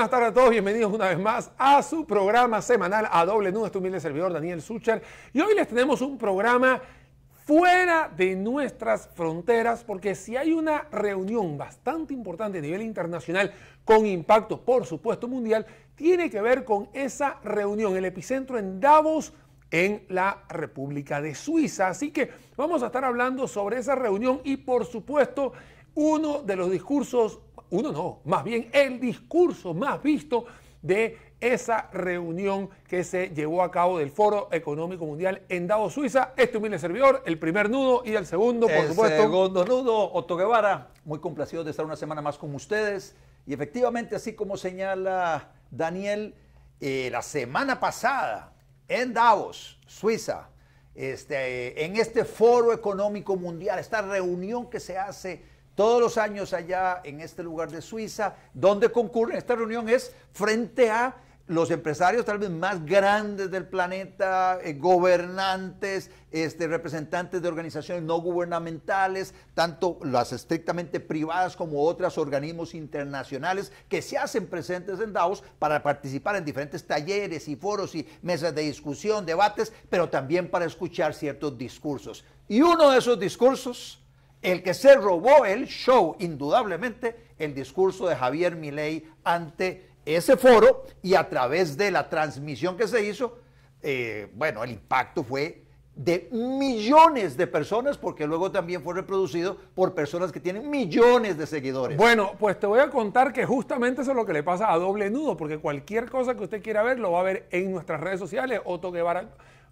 buenas tardes a todos, bienvenidos una vez más a su programa semanal a doble nudo, este humilde servidor Daniel Sucher. Y hoy les tenemos un programa fuera de nuestras fronteras, porque si hay una reunión bastante importante a nivel internacional, con impacto por supuesto mundial, tiene que ver con esa reunión, el epicentro en Davos, en la República de Suiza. Así que vamos a estar hablando sobre esa reunión y por supuesto uno de los discursos uno no, más bien el discurso más visto de esa reunión que se llevó a cabo del Foro Económico Mundial en Davos, Suiza. Este humilde servidor, el primer nudo y el segundo, por supuesto. El segundo nudo, Otto Guevara, muy complacido de estar una semana más con ustedes. Y efectivamente, así como señala Daniel, eh, la semana pasada en Davos, Suiza, este, en este Foro Económico Mundial, esta reunión que se hace todos los años allá en este lugar de Suiza, donde concurren. Esta reunión es frente a los empresarios tal vez más grandes del planeta, eh, gobernantes, este, representantes de organizaciones no gubernamentales, tanto las estrictamente privadas como otros organismos internacionales que se hacen presentes en Daos para participar en diferentes talleres y foros y mesas de discusión, debates, pero también para escuchar ciertos discursos. Y uno de esos discursos el que se robó el show, indudablemente, el discurso de Javier Milei ante ese foro y a través de la transmisión que se hizo, eh, bueno, el impacto fue de millones de personas, porque luego también fue reproducido por personas que tienen millones de seguidores. Bueno, pues te voy a contar que justamente eso es lo que le pasa a Doble Nudo, porque cualquier cosa que usted quiera ver lo va a ver en nuestras redes sociales, o toque Guevara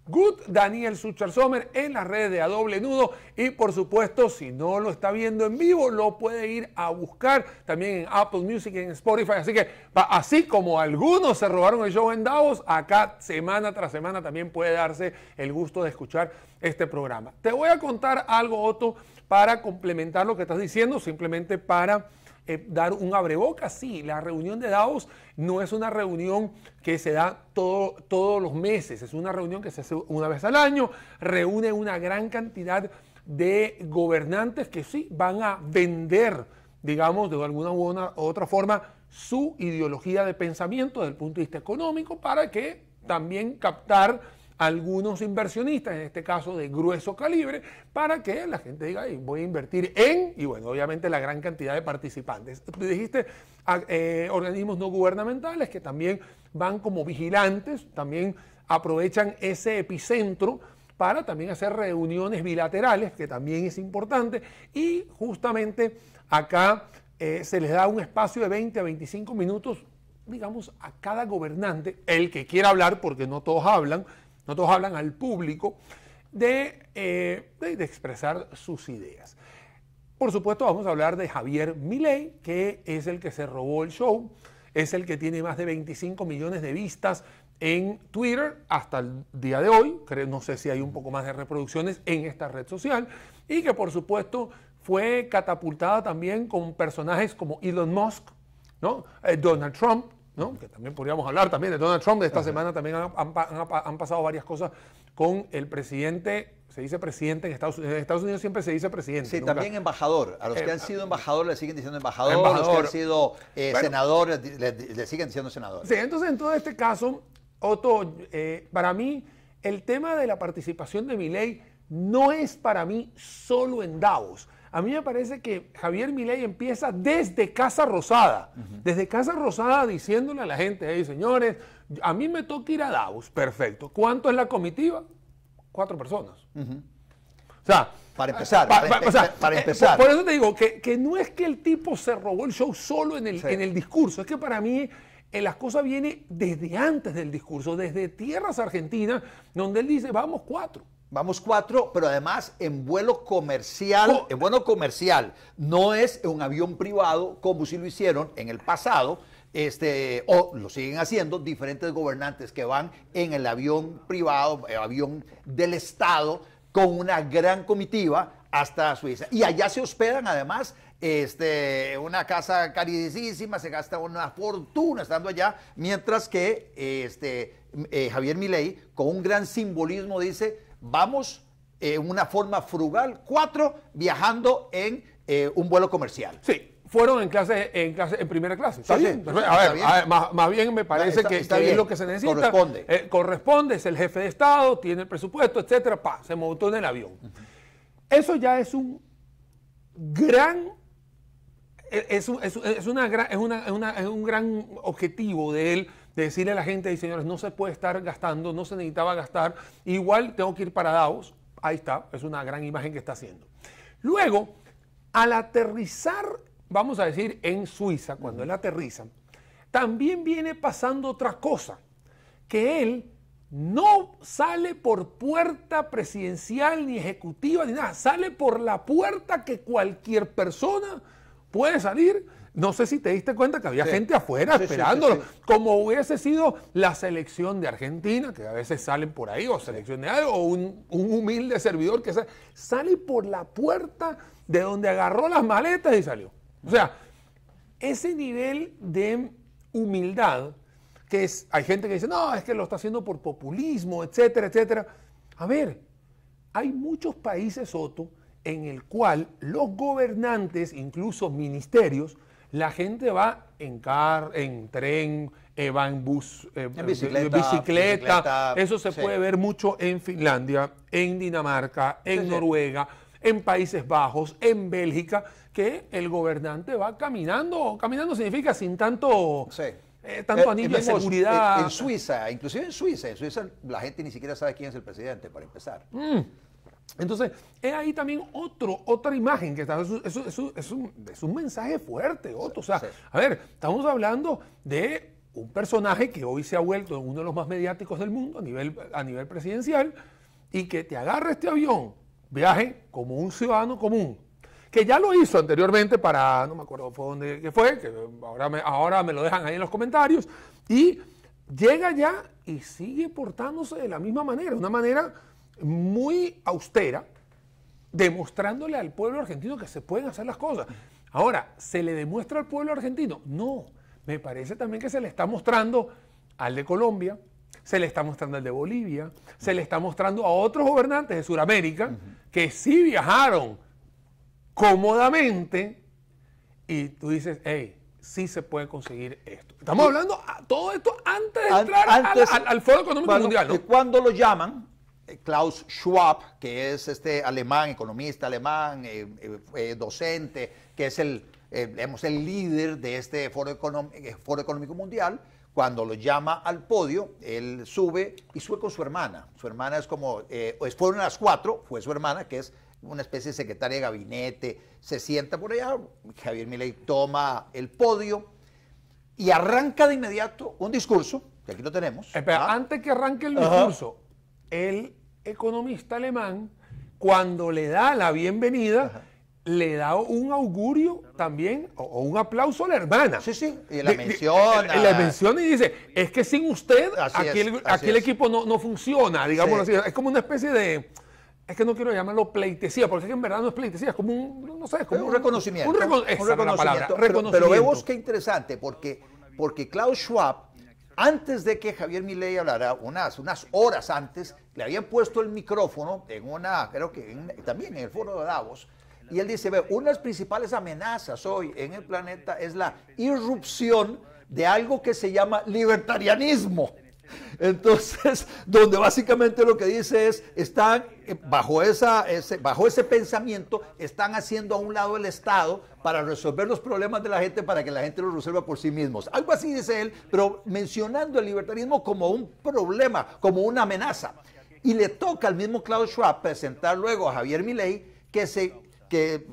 Good Daniel Sucher Sommer en las redes de A Doble Nudo. Y por supuesto, si no lo está viendo en vivo, lo puede ir a buscar también en Apple Music, en Spotify. Así que, así como algunos se robaron el show en Davos, acá semana tras semana también puede darse el gusto de escuchar este programa. Te voy a contar algo, Otto, para complementar lo que estás diciendo, simplemente para eh, dar un abreboca, Sí, la reunión de Davos no es una reunión que se da todo, todos los meses, es una reunión que se hace una vez al año, reúne una gran cantidad de gobernantes que sí van a vender, digamos, de alguna u otra forma, su ideología de pensamiento desde el punto de vista económico para que también captar algunos inversionistas, en este caso de grueso calibre, para que la gente diga, voy a invertir en, y bueno, obviamente la gran cantidad de participantes. Tú Dijiste eh, organismos no gubernamentales que también van como vigilantes, también aprovechan ese epicentro para también hacer reuniones bilaterales, que también es importante, y justamente acá eh, se les da un espacio de 20 a 25 minutos digamos, a cada gobernante, el que quiera hablar, porque no todos hablan, no todos hablan al público, eh, de, expresar sus ideas. Por supuesto, vamos a hablar de Javier Milei, que es el que se robó el show, es el que tiene más de 25 millones de vistas en Twitter hasta el día de hoy, no sé si hay un poco más de reproducciones en esta red social, y que por supuesto fue catapultada también con personajes como Elon Musk, ¿no? Eh, Donald Trump, que también podríamos hablar también de Donald Trump. de Esta semana también han, pasado varias cosas con el presidente, se dice presidente en Estados Unidos, Estados Unidos siempre se dice presidente. Sí, también embajador. A los eh, que han sido embajador le siguen diciendo embajador, a los que han sido eh, senador le, siguen diciendo senador. Sí, entonces en todo este caso, Otto, eh, para mí el tema de la participación de mi ley no es para mí solo en Davos. A mí me parece que Javier Milei empieza desde Casa Rosada, desde Casa Rosada diciéndole a la gente, hey señores, a mí me toca ir a Davos, perfecto. ¿Cuánto es la comitiva? Cuatro personas. O sea, para empezar, para, eh, empezar. Por, eso te digo que, no es que el tipo se robó el show solo en el, discurso, es que para mí eh, las cosas vienen desde antes del discurso, desde tierras argentinas, donde él dice, vamos cuatro. Vamos cuatro, pero además en vuelo comercial, en vuelo comercial, no es un avión privado como si lo hicieron en el pasado, este, o lo siguen haciendo diferentes gobernantes que van en el avión privado, eh, avión del Estado, con una gran comitiva hasta Suiza. Y allá se hospedan además este, una casa caridísima, se gasta una fortuna estando allá, mientras que este, eh, Javier Milei, con un gran simbolismo, dice, vamos en eh, una forma frugal, cuatro viajando en eh, un vuelo comercial. Sí, fueron en clase, en clase, primera clase. A ver, más, bien me parece que, es lo que se necesita. Corresponde. Eh, corresponde, es el jefe de Estado, tiene el presupuesto, etcétera, pa, se montó en el avión. Eso ya es un gran e, es, es un gran objetivo de él de decirle a la gente, señores, no se puede estar gastando, no se necesitaba gastar, igual tengo que ir para Davos, ahí está, es una gran imagen que está haciendo. Luego, al aterrizar, vamos a decir, en Suiza, cuando él aterriza, también viene pasando otra cosa, que él no sale por puerta presidencial ni ejecutiva ni nada, sale por la puerta que cualquier persona puede salir no sé si te diste cuenta que había gente afuera esperándolo, como hubiese sido la selección de Argentina, que a veces salen por ahí, o selección algo, o un, humilde servidor que sale, sale por la puerta de donde agarró las maletas y salió. O sea, ese nivel de humildad, que es, hay gente que dice, no, es que lo está haciendo por populismo, etcétera, etcétera. A ver, hay muchos países, Soto, en el cual los gobernantes, incluso ministerios, la gente va en car, en tren, eh, va en bus, eh, en eh, bicicleta, Eso se puede ver mucho en Finlandia, en Dinamarca, en Noruega, en Países Bajos, en Bélgica, que el gobernante va caminando. Caminando significa sin tanto. tanto anillo de seguridad. En, Suiza, inclusive en Suiza, en Suiza la gente ni siquiera sabe quién es el presidente, para empezar. Mm. Entonces, es ahí también otro, otra imagen que está, es, un, mensaje fuerte, otro. O sea, a ver, estamos hablando de un personaje que hoy se ha vuelto uno de los más mediáticos del mundo a nivel, a nivel presidencial y que te agarra este avión, viaje como un ciudadano común, que ya lo hizo anteriormente para, no me acuerdo fue dónde fue, que ahora me, ahora me lo dejan ahí en los comentarios, y llega ya y sigue portándose de la misma manera, una manera muy austera, demostrándole al pueblo argentino que se pueden hacer las cosas. Ahora, ¿se le demuestra al pueblo argentino? No. Me parece también que se le está mostrando al de Colombia, se le está mostrando al de Bolivia, se le está mostrando a otros gobernantes de Sudamérica que sí viajaron cómodamente y tú dices, hey, sí se puede conseguir esto. Estamos hablando a todo esto antes de entrar al, al, Foro Económico Mundial. ¿no? cuando lo llaman, eh, Klaus Schwab, que es este alemán, economista alemán, eh, eh, docente, que es el, el líder de este foro, Económico Mundial, cuando lo llama al podio, él sube y sube con su hermana. Su hermana es como, fueron las cuatro, fue su hermana, que es una especie de secretaria de gabinete, se sienta por allá, Javier Milei toma el podio y arranca de inmediato un discurso, que aquí lo tenemos. Espera, ¿ah? antes que arranque el discurso, él economista alemán, cuando le da la bienvenida, le da un augurio también o, un aplauso a la hermana. Sí, sí, y la menciona. Y la menciona y dice, es que sin usted aquí, el, equipo no, no funciona, digamos así. Es como una especie de es que no quiero llamarlo pleitesía, porque es que en verdad no es pleitesía, es como un, no sé, como un, reconocimiento. Un, reconocimiento, Pero, vemos que interesante, porque, porque Klaus Schwab antes de que Javier Milei hablara, unas, unas horas antes, le habían puesto el micrófono en una, creo que también en el foro de Davos, y él dice, una de las principales amenazas hoy en el planeta es la irrupción de algo que se llama libertarianismo. Entonces, donde básicamente lo que dice es, están eh, bajo, esa, ese, bajo ese pensamiento, están haciendo a un lado el Estado para resolver los problemas de la gente, para que la gente los resuelva por sí mismos. Algo así dice él, pero mencionando el libertarismo como un problema, como una amenaza. Y le toca al mismo Klaus Schwab presentar luego a Javier Milei que se que,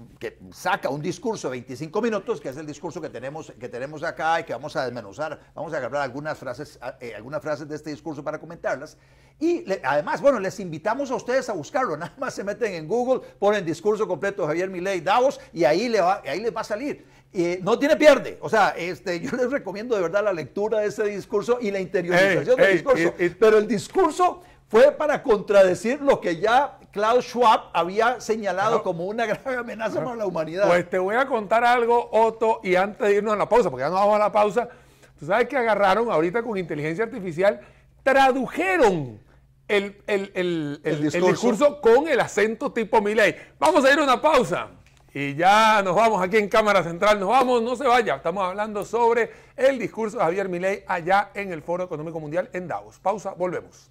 saca un discurso de 25 minutos, que es el discurso que tenemos, que tenemos acá y que vamos a desmenuzar, vamos a agarrar algunas frases, eh, algunas frases de este discurso para comentarlas. Y además, bueno, les invitamos a ustedes a buscarlo, nada más se meten en Google, ponen discurso completo de Javier Milei Davos y ahí, le va, ahí les va a salir. Eh, no tiene pierde. O sea, este, yo les recomiendo de verdad la lectura de ese discurso y la interiorización del discurso. Pero el discurso fue para contradecir lo que ya Klaus Schwab había señalado como una grave amenaza para la humanidad. Pues te voy a contar algo, Otto, y antes de irnos a la pausa, porque ya nos vamos a la pausa, tú sabes que agarraron ahorita con inteligencia artificial, tradujeron el, discurso. con el acento tipo Milley. Vamos a ir a una pausa. Y ya nos vamos aquí en Cámara Central, nos vamos, no se vaya. Estamos hablando sobre el discurso de Javier Milei allá en el Foro Económico Mundial en Davos. Pausa, volvemos.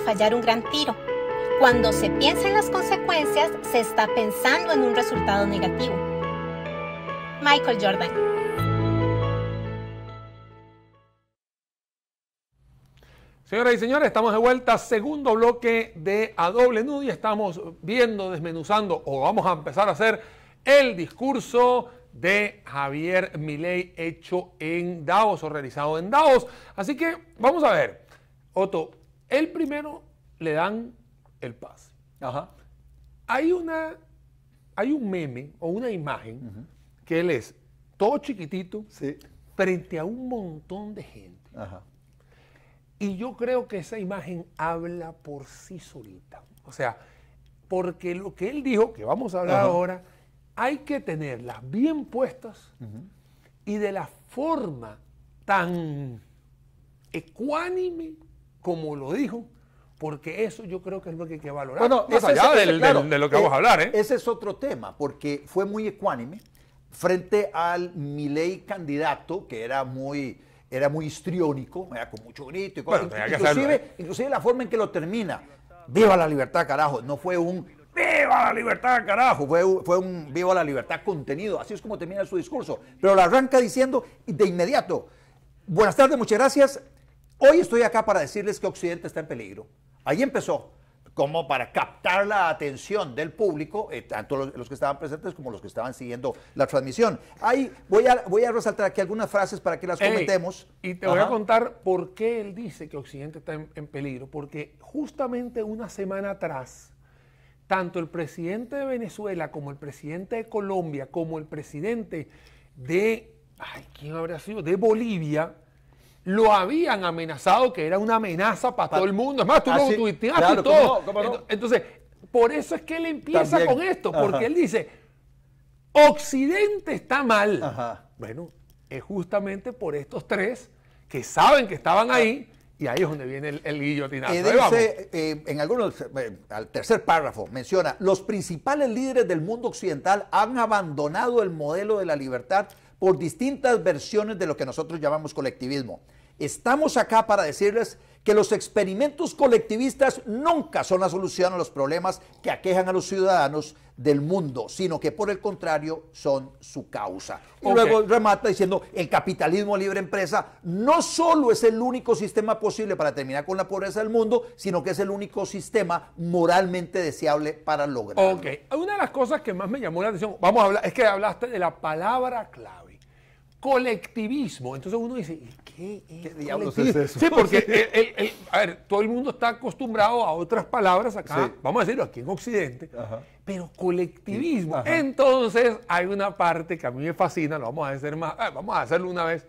fallar un gran tiro. Cuando se piensa en las consecuencias, se está pensando en un resultado negativo. Michael Jordan. Señoras y señores, estamos de vuelta, segundo bloque de A Doble Nudo y estamos viendo, desmenuzando o vamos a empezar a hacer el discurso de Javier Milei hecho en Davos o realizado en Davos. Así que vamos a ver, Otto, el primero le dan el pase. Hay, una, hay un meme o una imagen que él es todo chiquitito frente a un montón de gente. Y yo creo que esa imagen habla por sí solita. O sea, porque lo que él dijo, que vamos a hablar ahora, hay que tenerlas bien puestas y de la forma tan ecuánime como lo dijo, porque eso yo creo que es lo que hay que valorar. Bueno, más allá de lo que vamos a eh, hablar. ¿eh? Ese es otro tema, porque fue muy ecuánime frente al ley candidato, que era muy era muy histriónico, con mucho grito y cosas. inclusive, ¿eh? inclusive la forma en que lo termina, viva la libertad, carajo, no fue un ¡Viva la libertad, carajo! Fue, fue, un viva la libertad contenido, así es como termina su discurso. Pero lo arranca diciendo de inmediato, buenas tardes, muchas gracias, Hoy estoy acá para decirles que Occidente está en peligro. Ahí empezó, como para captar la atención del público, eh, tanto los, que estaban presentes como los que estaban siguiendo la transmisión. Ahí voy a, resaltar aquí algunas frases para que las comentemos. Y te voy a contar por qué él dice que Occidente está en, peligro, porque justamente una semana atrás, tanto el presidente de Venezuela como el presidente de Colombia, como el presidente de, ¿quién habrá sido? De Bolivia, lo habían amenazado, que era una amenaza para, todo el mundo. Es más, tú lo ah, tuiteaste todo. Entonces, por eso es que él empieza con esto, porque él dice, Occidente está mal. Bueno, es justamente por estos tres que saben que estaban ah. ahí. Y ahí es donde viene el, el eh, en algunos, eh, al tercer párrafo, menciona, los principales líderes del mundo occidental han abandonado el modelo de la libertad por distintas versiones de lo que nosotros llamamos colectivismo. Estamos acá para decirles que los experimentos colectivistas nunca son la solución a los problemas que aquejan a los ciudadanos del mundo, sino que por el contrario son su causa. Y luego remata diciendo, el capitalismo libre empresa no solo es el único sistema posible para terminar con la pobreza del mundo, sino que es el único sistema moralmente deseable para lograrlo. Ok, una de las cosas que más me llamó la atención, vamos a hablar, es que hablaste de la palabra clave colectivismo. Entonces uno dice, ¿qué, es ¿Qué diablos es eso? Sí, porque a ver, todo el mundo está acostumbrado a otras palabras acá, vamos a decirlo aquí en Occidente, pero colectivismo. Entonces hay una parte que a mí me fascina, lo vamos a hacer más, eh, vamos a hacerlo una vez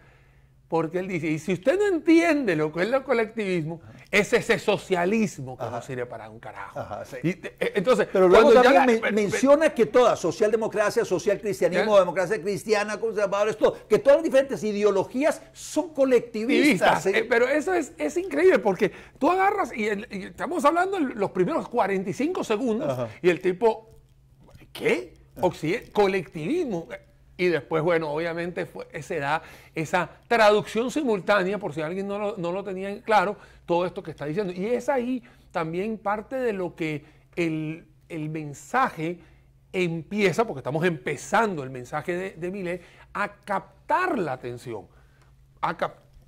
porque él dice, y si usted no entiende lo que es el colectivismo, es ese socialismo que no sirve para un carajo. Eh, eh, entonces, cuando ya eh, menciona que todas, socialdemocracia, social cristianismo, democracia cristiana, conservadores, todo, que todas las diferentes ideologías son colectivistas. pero eso es, increíble, porque tú agarras, y, estamos hablando en los primeros 45 segundos, y el tipo, ¿qué? Occidente, colectivismo y después, bueno, obviamente se da esa traducción simultánea, por si alguien no lo, no lo tenía claro, todo esto que está diciendo. Y es ahí también parte de lo que el, mensaje empieza, porque estamos empezando el mensaje de, de Millet, a captar la atención. A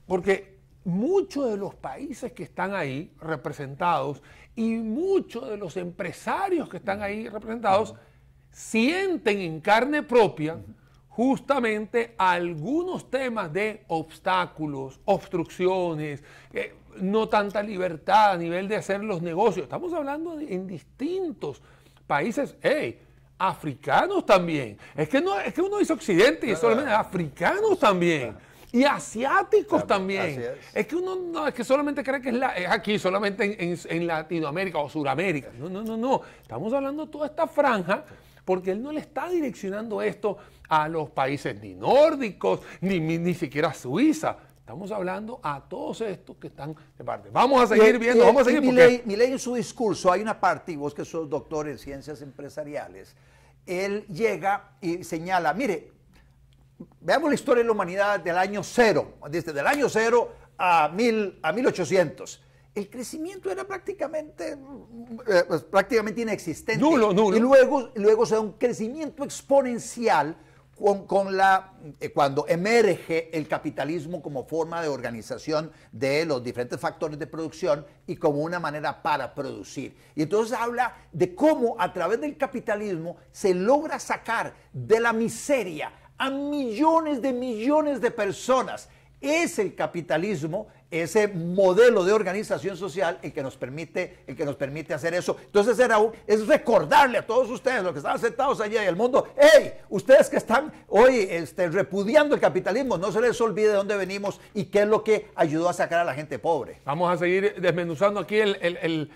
porque muchos de los países que están ahí representados y muchos de los empresarios que están ahí representados sienten en carne propia justamente algunos temas de obstáculos, obstrucciones, eh, no tanta libertad a nivel de hacer los negocios. Estamos hablando en distintos países, africanos también. Es que, no, es que uno dice occidente y ah. solamente africanos también. Y asiáticos también. Es. que uno no, es que solamente cree que es, la, es aquí, solamente en, Latinoamérica o Suramérica. No, no, no, no. Estamos hablando de toda esta franja porque él no le está direccionando esto a los países ni nórdicos, ni, ni siquiera a Suiza. Estamos hablando a todos estos que están de parte. Vamos a seguir viendo, vamos a seguir. en su discurso, hay una parte, y vos que sos doctor en ciencias empresariales, él llega y señala, mire, veamos la historia de la humanidad del año cero, desde el año cero a, mil, a 1800 el crecimiento era prácticamente, eh, pues, prácticamente inexistente. Nulo, nulo. Y luego, luego se da un crecimiento exponencial con, la, eh, cuando emerge el capitalismo como forma de organización de los diferentes factores de producción y como una manera para producir. Y entonces habla de cómo a través del capitalismo se logra sacar de la miseria a millones de millones de personas. Es el capitalismo ese modelo de organización social el que nos permite, el que nos permite hacer eso. Entonces era es recordarle a todos ustedes, los que están sentados allí en el mundo, hey, ustedes que están hoy este, repudiando el capitalismo, no se les olvide de dónde venimos y qué es lo que ayudó a sacar a la gente pobre. Vamos a seguir desmenuzando aquí el, eh,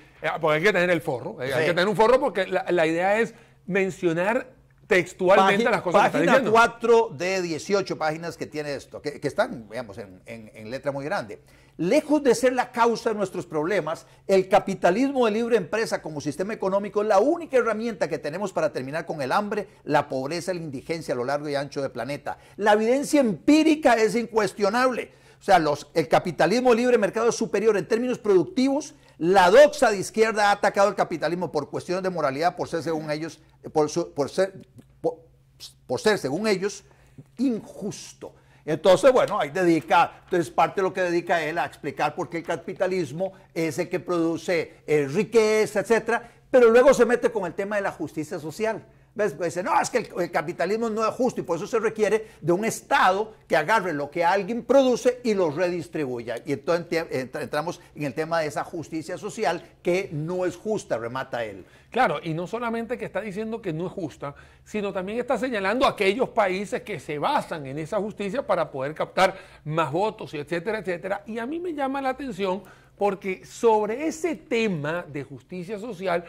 porque hay que tener el forro, eh, hay que tener un forro porque la idea es mencionar textualmente las cosas que diciendo. 4 de 18 páginas que tiene esto, que, están, veamos, en, letra muy grande. Lejos de ser la causa de nuestros problemas, el capitalismo de libre empresa como sistema económico es la única herramienta que tenemos para terminar con el hambre, la pobreza, la indigencia a lo largo y ancho del planeta. La evidencia empírica es incuestionable. O sea, los, el capitalismo libre mercado es superior en términos productivos, la doxa de izquierda ha atacado el capitalismo por cuestiones de moralidad, por ser según ellos, por, por ser, por, ser según ellos, injusto. Entonces, bueno, ahí dedica, entonces parte de lo que dedica él a explicar por qué el capitalismo es el que produce eh, riqueza, etcétera, pero luego se mete con el tema de la justicia social. ¿Ves? Pues dice, no, es que el, el, capitalismo no es justo y por eso se requiere de un Estado que agarre lo que alguien produce y lo redistribuya. Y entonces entramos en el tema de esa justicia social que no es justa, remata él. Claro, y no solamente que está diciendo que no es justa, sino también está señalando aquellos países que se basan en esa justicia para poder captar más votos, etcétera, etcétera. Y a mí me llama la atención porque sobre ese tema de justicia social,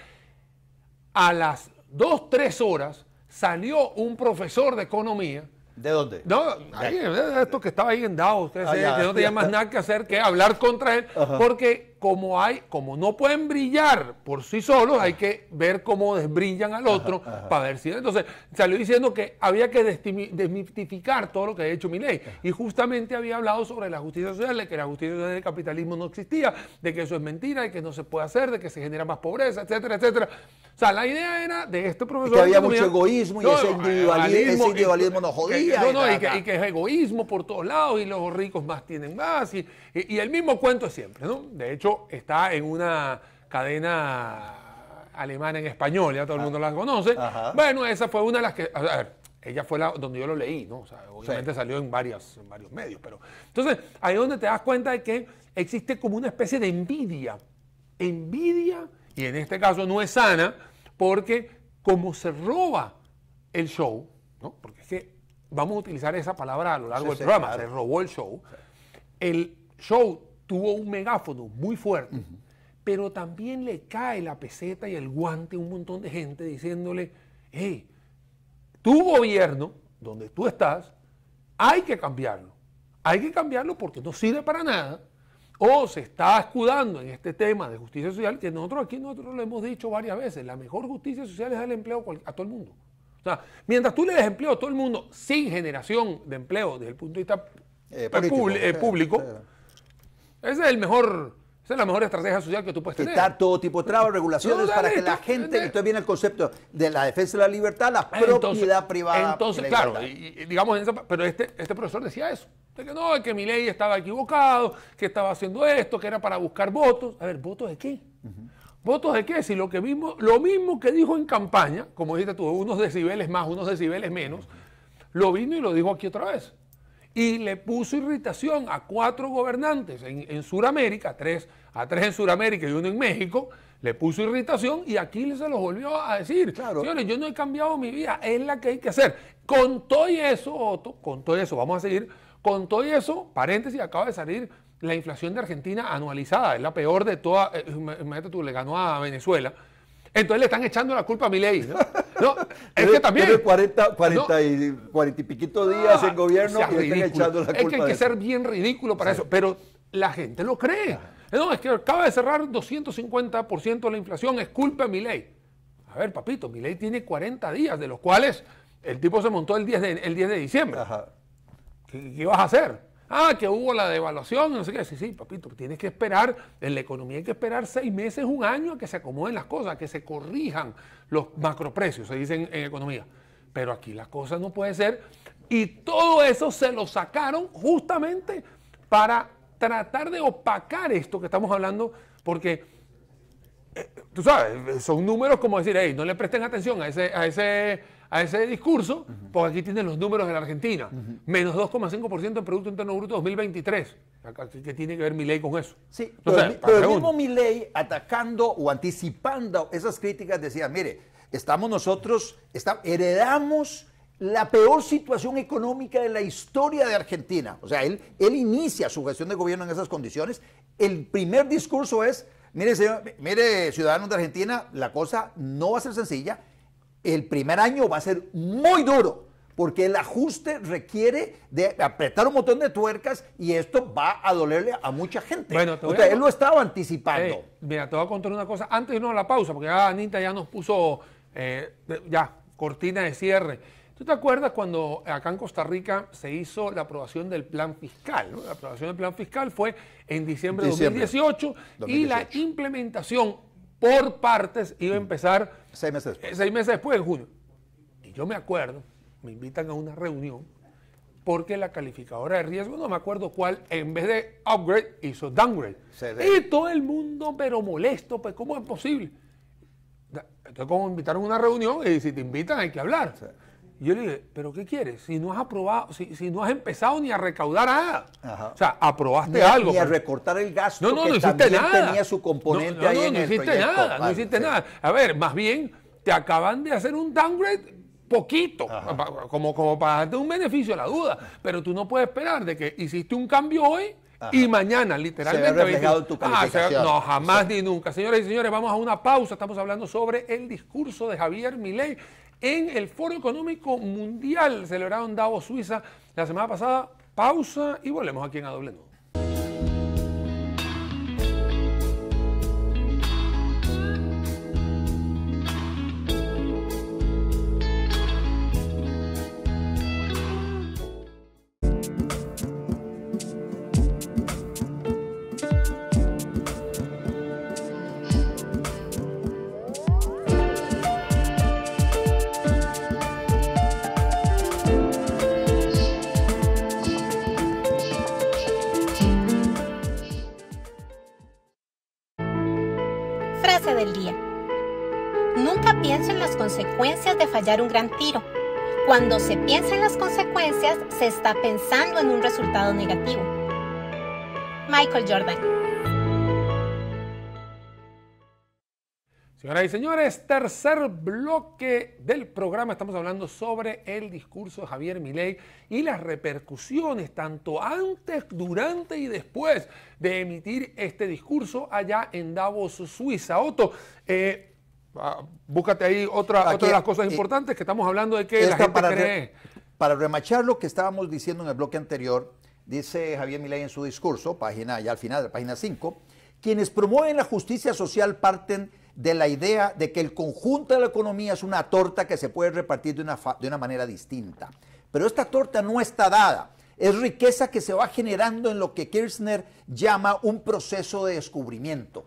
a las dos, tres horas, salió un profesor de economía. ¿De dónde? No, eh, esto que estaba ahí en Davos, que ah, que no tenía más nada que hacer que hablar contra él, porque como hay, como no pueden brillar por sí solos, hay que ver cómo desbrillan al otro para ver si. Entonces, salió diciendo que había que desmitificar todo lo que ha hecho mi ley. Y justamente había hablado sobre la justicia social, de que la justicia social del capitalismo no existía, de que eso es mentira, de que no se puede hacer, de que se genera más pobreza, etcétera, etcétera. O sea, la idea era de este profesor. que había mucho egoísmo y ese, individualismo, individualismo nos jodía. no, no, y, que, y que es egoísmo por todos lados y los ricos más tienen más. y y, el mismo cuento siempre, ¿no? De hecho, está en una cadena alemana en español, ya todo el ah. mundo la conoce. Bueno, esa fue una de las que, a ver, ella fue la, donde yo lo leí, ¿no? O sea, obviamente salió en, varios medios, pero... Entonces, ahí es donde te das cuenta de que existe como una especie de envidia, envidia, y en este caso no es sana, porque como se roba el show, ¿no? Porque es que vamos a utilizar esa palabra a lo largo del programa, se robó el show, el, Show tuvo un megáfono muy fuerte, pero también le cae la peseta y el guante a un montón de gente diciéndole, hey, tu gobierno, donde tú estás, hay que cambiarlo. Hay que cambiarlo porque no sirve para nada. O se está escudando en este tema de justicia social, que nosotros aquí nosotros lo hemos dicho varias veces, la mejor justicia social es el empleo a todo el mundo. O sea, mientras tú le des empleo a todo el mundo sin generación de empleo desde el punto de vista eh, eh, público, es el mejor, esa es la mejor estrategia social que tú puedes tener. Quitar todo tipo de trabas, regulaciones para que la gente, entonces viene el concepto de la defensa de la libertad, la propiedad privada. Entonces, claro, digamos, pero este, este profesor decía eso. De que no, que mi ley estaba equivocado, que estaba haciendo esto, que era para buscar votos. A ver, ¿votos de qué? ¿Votos de qué? Si lo, que mismo, lo mismo que dijo en campaña, como dijiste tú, unos decibeles más, unos decibeles menos, lo vino y lo dijo aquí otra vez y le puso irritación a cuatro gobernantes en, en Sudamérica, tres, a tres en Sudamérica y uno en México, le puso irritación y aquí se los volvió a decir. Claro. Señores, yo no he cambiado mi vida, es la que hay que hacer. Con todo eso, Otto, con todo eso, vamos a seguir, con todo eso, paréntesis, acaba de salir la inflación de Argentina anualizada, es la peor de todas, eh, imagínate tú, le ganó a Venezuela entonces le están echando la culpa a mi ley no es que también. 40, 40, y, 40 y piquito días en ah, gobierno y le están echando la culpa. Es que hay que ser bien ridículo para eso. Pero la gente lo cree. No, es que acaba de cerrar 250% de la inflación, es culpa de ley A ver, papito, mi ley tiene 40 días, de los cuales el tipo se montó el 10 de, el 10 de diciembre. Ajá. ¿Qué, ¿Qué, vas a hacer? Ah, que hubo la devaluación, no sé qué. Sí, sí, papito, tienes que esperar, en la economía hay que esperar seis meses, un año a que se acomoden las cosas, a que se corrijan los macroprecios, se dicen en, economía. Pero aquí las cosas no puede ser. Y todo eso se lo sacaron justamente para tratar de opacar esto que estamos hablando, porque eh, tú sabes, son números como decir, hey, no le presten atención a ese, a ese a ese discurso, porque aquí tienen los números de la Argentina. Menos 2,5% en Producto Interno Bruto 2023. ¿Qué tiene que ver mi ley con eso? Sí, pero, mismo mi ley atacando o anticipando esas críticas decía, mire, estamos nosotros, heredamos la peor situación económica de la historia de Argentina. O sea, él, él inicia su gestión de gobierno en esas condiciones. El primer discurso es, mire, mire ciudadanos de Argentina, la cosa no va a ser sencilla el primer año va a ser muy duro, porque el ajuste requiere de apretar un montón de tuercas y esto va a dolerle a mucha gente. Bueno, Usted, él lo estaba anticipando. Eh, mira, te voy a contar una cosa. Antes de irnos a la pausa, porque ya Anita ya nos puso eh, ya cortina de cierre. ¿Tú te acuerdas cuando acá en Costa Rica se hizo la aprobación del plan fiscal? La aprobación del plan fiscal fue en diciembre de 2018, y la implementación por partes iba a mm. empezar seis meses después, eh, seis meses después en junio. Y yo me acuerdo, me invitan a una reunión porque la calificadora de riesgo, no me acuerdo cuál, en vez de upgrade, hizo downgrade. Y todo el mundo, pero molesto, pues ¿cómo es posible? Entonces, como invitaron a una reunión y si te invitan hay que hablar. Y yo le dije, ¿pero qué quieres? Si no has aprobado, si, no has empezado ni a recaudar nada. O sea, aprobaste algo. Ni a recortar el gasto no, no, no hiciste nada. tenía su componente no, Nada, no hiciste nada. A ver, más bien, te acaban de hacer un downgrade poquito, como, como para darte un beneficio a la duda. Pero tú no puedes esperar de que hiciste un cambio hoy y mañana, literalmente. Se reflejado tu ah, calificación. no, jamás ni nunca. Señoras y señores, vamos a una pausa. Estamos hablando sobre el discurso de Javier Milei en el Foro Económico Mundial celebrado en Davos, Suiza, la semana pasada. Pausa y volvemos aquí en A Doble un gran tiro. Cuando se piensa en las consecuencias, se está pensando en un resultado negativo. Michael Jordan. Señoras y señores, tercer bloque del programa. Estamos hablando sobre el discurso de Javier Milei y las repercusiones tanto antes, durante y después de emitir este discurso allá en Davos, Suiza. Otto, eh, Ah, búscate ahí otra, otra de las cosas eh, importantes que estamos hablando de que la gente para para remachar lo que estábamos diciendo en el bloque anterior, dice Javier Milei en su discurso, página ya al final, página 5, quienes promueven la justicia social parten de la idea de que el conjunto de la economía es una torta que se puede repartir de una, de una manera distinta. Pero esta torta no está dada. Es riqueza que se va generando en lo que Kirchner llama un proceso de descubrimiento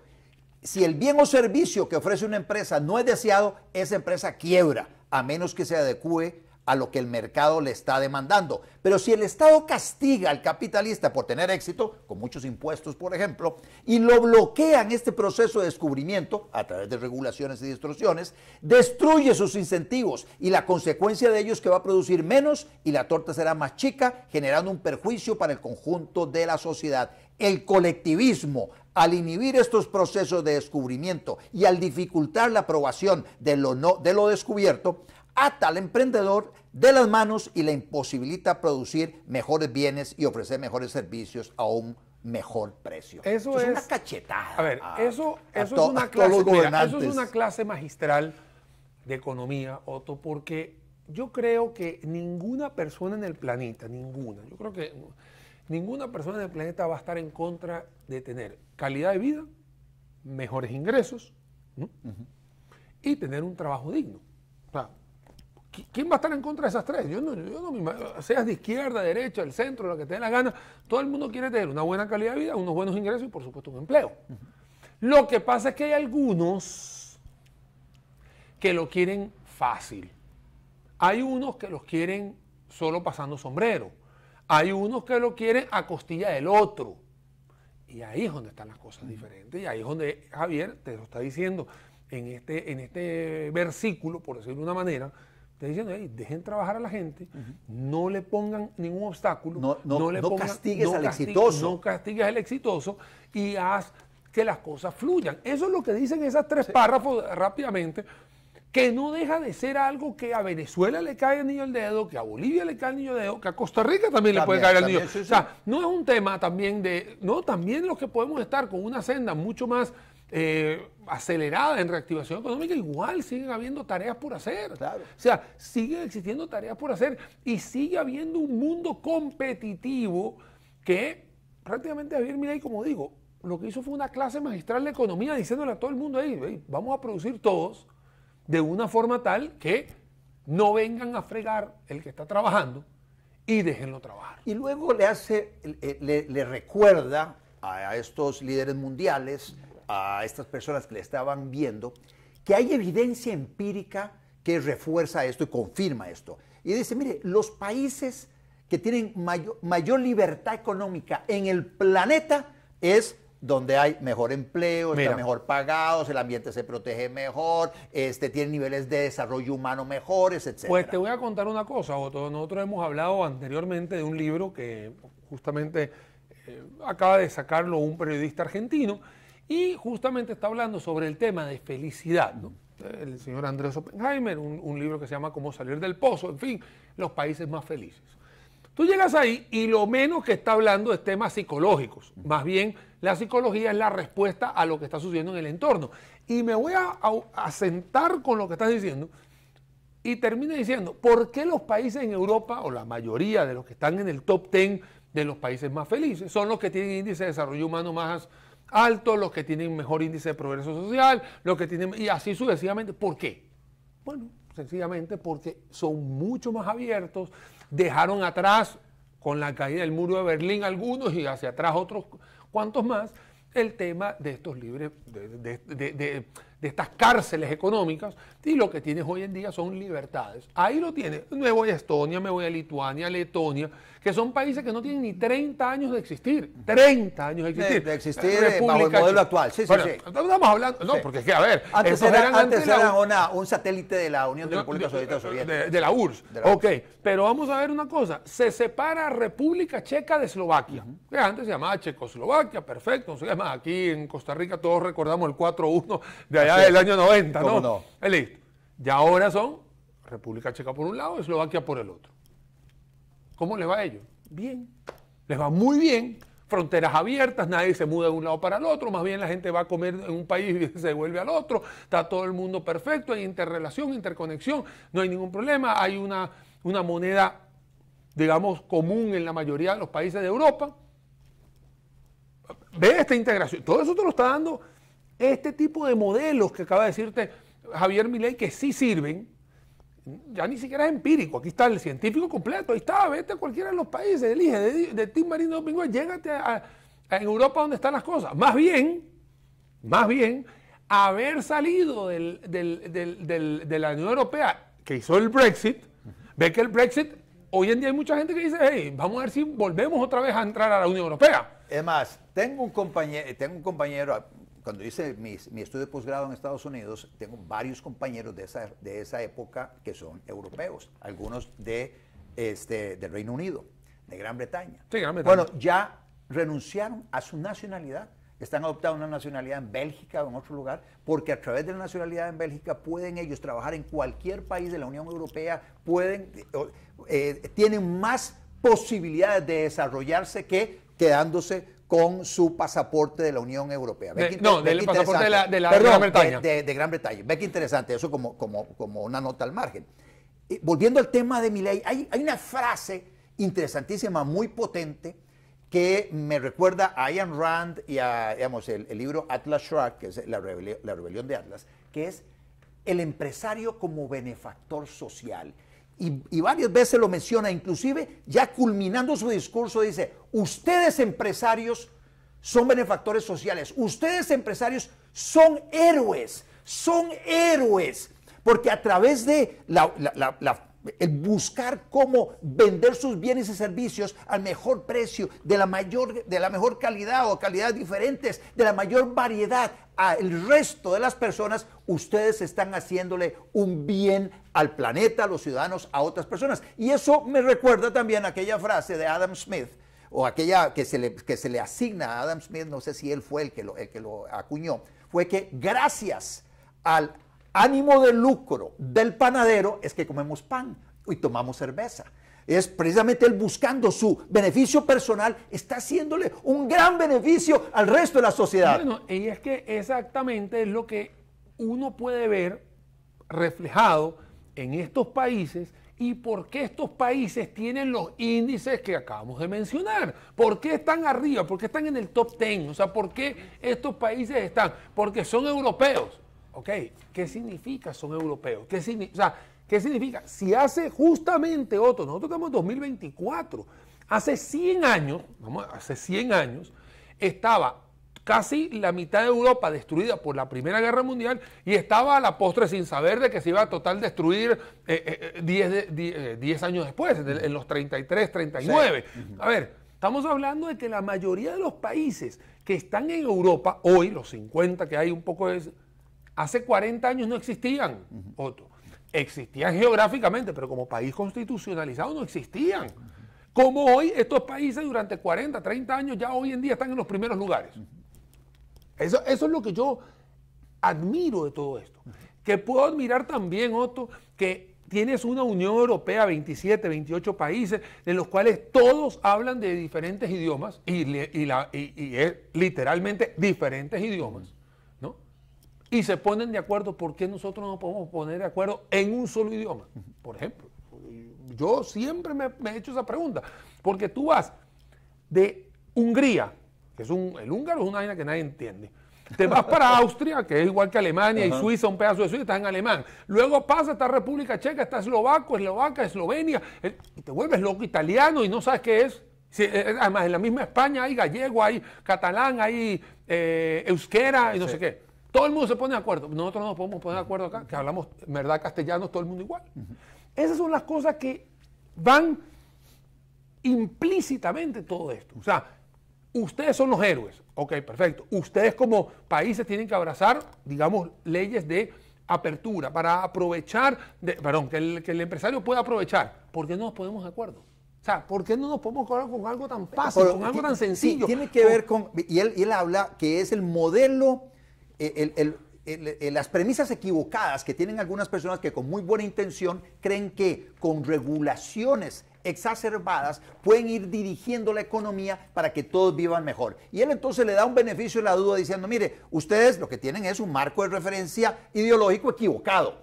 si el bien o servicio que ofrece una empresa no es deseado, esa empresa quiebra, a menos que se adecue a lo que el mercado le está demandando. Pero si el Estado castiga al capitalista por tener éxito, con muchos impuestos, por ejemplo, y lo bloquea en este proceso de descubrimiento a través de regulaciones y distorsiones, destruye sus incentivos y la consecuencia de ello es que va a producir menos y la torta será más chica, generando un perjuicio para el conjunto de la sociedad. El colectivismo al inhibir estos procesos de descubrimiento y al dificultar la aprobación de lo, de lo descubierto, ata al emprendedor de las manos y le imposibilita producir mejores bienes y ofrecer mejores servicios a un mejor precio. Eso, es, una cachetada. A ver, es una clase, eso es una clase magistral de economía, Otto, porque yo creo que ninguna persona en el planeta, ninguna, yo creo que ninguna persona en el planeta va a estar en contra de tener calidad de vida, mejores ingresos y tener un trabajo digno. ¿Quién va a estar en contra de esas tres? Yo no, yo no seas de izquierda, derecha, el centro, lo que te dé la gana, todo el mundo quiere tener una buena calidad de vida, unos buenos ingresos y por supuesto un empleo. Lo que pasa es que hay algunos que lo quieren fácil. Hay unos que los quieren solo pasando sombrero. Hay unos que lo quieren a costilla del otro. Y ahí es donde están las cosas diferentes. Y ahí es donde Javier te lo está diciendo en este, en este versículo, por decirlo de una manera, te diciendo, dejen trabajar a la gente, no le pongan ningún obstáculo, no, no castigues al exitoso. No castigues al exitoso y haz que las cosas fluyan. Eso es lo que dicen esas tres párrafos rápidamente que no deja de ser algo que a Venezuela le cae el niño el dedo, que a Bolivia le cae el niño al dedo, que a Costa Rica también, le puede caer el niño. O sea, no es un tema también de, no, también los que podemos estar con una senda mucho más eh, acelerada en reactivación económica, igual siguen habiendo tareas por hacer. O sea, siguen existiendo tareas por hacer y sigue habiendo un mundo competitivo que prácticamente Javier y como digo, lo que hizo fue una clase magistral de economía diciéndole a todo el mundo, ahí, vamos a producir todos de una forma tal que no vengan a fregar el que está trabajando y déjenlo trabajar. Y luego le hace, le, recuerda a estos líderes mundiales, a estas personas que le estaban viendo, que hay evidencia empírica que refuerza esto y confirma esto. Y dice, mire, los países que tienen mayor, mayor libertad económica en el planeta es donde hay mejor empleo, está mejor pagados, el ambiente se protege mejor, este, tiene niveles de desarrollo humano mejores, etc. Pues te voy a contar una cosa, Otto. Nosotros hemos hablado anteriormente de un libro que justamente eh, acaba de sacarlo un periodista argentino y justamente está hablando sobre el tema de felicidad. El señor Andrés Oppenheimer, un libro que se llama Cómo salir del pozo, en fin, los países más felices. Tú llegas ahí y lo menos que está hablando es temas psicológicos, más bien la psicología es la respuesta a lo que está sucediendo en el entorno. Y me voy a, asentar con lo que estás diciendo y termino diciendo, ¿por qué los países en Europa, o la mayoría de los que están en el top 10 de los países más felices, son los que tienen índice de desarrollo humano más alto, los que tienen mejor índice de progreso social, los que tienen, y así sucesivamente? ¿Por qué? Bueno, sencillamente porque son mucho más abiertos, dejaron atrás con la caída del muro de Berlín algunos y hacia atrás otros, cuantos más, el tema de estos libres, de, de, estas cárceles económicas, y lo que tienes hoy en día son libertades. Ahí lo tienes. Me voy a Estonia, me voy a Lituania, Letonia, que son países que no tienen ni 30 años de existir. 30 años de existir. De, existir eh, bajo el modelo actual. Sí, sí, bueno, sí. Estamos hablando, no, porque es que, a ver, antes eran, antes un satélite de la Unión de, República Soviética. Soviéticas de, la URSS. ok, pero vamos a ver una cosa. Se separa República Checa de Eslovaquia, que antes se llamaba Checoslovaquia, perfecto. No aquí en Costa Rica todos recordamos el 4-1 de allá del año 90, ¿no? no? Listo. Y ahora son República Checa por un lado, Eslovaquia por el otro. ¿Cómo les va a ellos? Bien. Les va muy bien. Fronteras abiertas, nadie se muda de un lado para el otro, más bien la gente va a comer en un país y se vuelve al otro, está todo el mundo perfecto, hay interrelación, interconexión, no hay ningún problema, hay una, una moneda, digamos, común en la mayoría de los países de Europa. Ve esta integración, todo eso te lo está dando este tipo de modelos que acaba de decirte Javier Milei que sí sirven, ya ni siquiera es empírico, aquí está el científico completo, ahí está, vete a cualquiera de los países, elige de, de Tim Marino Domingo, llégate a, en Europa donde están las cosas. Más bien, más bien, haber salido de la Unión Europea que hizo el Brexit, ve que el Brexit, hoy en día hay mucha gente que dice, hey, vamos a ver si volvemos otra vez a entrar a la Unión Europea. Es más, tengo un compañero, tengo un compañero, cuando hice mi, estudio de posgrado en Estados Unidos, tengo varios compañeros de esa, de esa época que son europeos, algunos de, este, del Reino Unido, de Gran Bretaña. Bueno, ya renunciaron a su nacionalidad, están adoptando una nacionalidad en Bélgica o en otro lugar, porque a través de la nacionalidad en Bélgica pueden ellos trabajar en cualquier país de la Unión Europea, pueden, eh, tienen más posibilidades de desarrollarse que quedándose con su pasaporte de la Unión Europea. no, del pasaporte de Gran Bretaña. De, Gran Bretaña. Ve que interesante, eso como, como, una nota al margen. volviendo al tema de mi ley, hay, una frase interesantísima, muy potente, que me recuerda a Ian Rand y a, digamos, el, libro Atlas Shrugged, que es la rebelión de Atlas, que es el empresario como benefactor social y, varias veces lo menciona, inclusive ya culminando su discurso dice, ustedes empresarios son benefactores sociales, ustedes empresarios son héroes, son héroes, porque a través de buscar cómo vender sus bienes y servicios al mejor precio, de la, mayor, de la mejor calidad o calidad diferentes, de la mayor variedad al resto de las personas, ustedes están haciéndole un bien al planeta, a los ciudadanos, a otras personas. Y eso me recuerda también aquella frase de Adam Smith, o aquella que se le, que se le asigna a Adam Smith, no sé si él fue el que lo, que lo acuñó, fue que gracias al ánimo de lucro del panadero es que comemos pan y tomamos cerveza. Es precisamente él buscando su beneficio personal, está haciéndole un gran beneficio al resto de la sociedad. Bueno, y es que exactamente es lo que uno puede ver reflejado en estos países y por qué estos países tienen los índices que acabamos de mencionar. ¿Por qué están arriba? ¿Por qué están en el top 10? O sea, ¿por qué estos países están? Porque son europeos. ¿Ok? ¿Qué significa son europeos? ¿Qué, o sea, ¿qué significa? Si hace justamente otro, nosotros estamos en 2024, hace 100 años, vamos, hace 100 años, estaba casi la mitad de Europa destruida por la Primera Guerra Mundial y estaba a la postre sin saber de que se iba a total destruir 10 eh, eh, eh, años después, en, los 33, 39. A ver, estamos hablando de que la mayoría de los países que están en Europa hoy, los 50 que hay un poco de... Hace 40 años no existían, Otro Existían geográficamente, pero como país constitucionalizado no existían. Como hoy estos países durante 40, 30 años ya hoy en día están en los primeros lugares. Eso, es lo que yo admiro de todo esto. Que puedo admirar también, Otto, que tienes una Unión Europea, 27, 28 países, de los cuales todos hablan de diferentes idiomas y, y, la, es literalmente diferentes idiomas, ¿no? Y se ponen de acuerdo, ¿por qué nosotros no podemos poner de acuerdo en un solo idioma? Por ejemplo, yo siempre me he hecho esa pregunta, porque tú vas de Hungría es un, el húngaro es una vaina que nadie entiende. Te vas para Austria, que es igual que Alemania, y Suiza, un pedazo de Suiza, está en alemán. Luego pasa, está República Checa, está eslovaco, eslovaca, eslovenia, y te vuelves loco italiano y no sabes qué es. Eh, eh, además, en la misma España hay gallego, hay catalán, hay eh, euskera y no sé qué. Todo el mundo se pone de acuerdo. Nosotros no nos podemos poner de acuerdo acá, que hablamos, verdad, castellano, todo el mundo igual. Esas son las cosas que van implícitamente todo esto. O sea, Ustedes son los héroes. Ok, perfecto. Ustedes como países tienen que abrazar, digamos, leyes de apertura para aprovechar, perdón, que el, empresario pueda aprovechar. ¿Por qué no nos ponemos de acuerdo? O sea, ¿por qué no nos podemos acuerdo con algo tan fácil, con algo tan sencillo? tiene que ver con, y él, habla que es el modelo, eh, eh, las premisas equivocadas que tienen algunas personas que con muy buena intención creen que con regulaciones exacerbadas pueden ir dirigiendo la economía para que todos vivan mejor. Y él entonces le da un beneficio a la duda diciendo, mire, ustedes lo que tienen es un marco de referencia ideológico equivocado.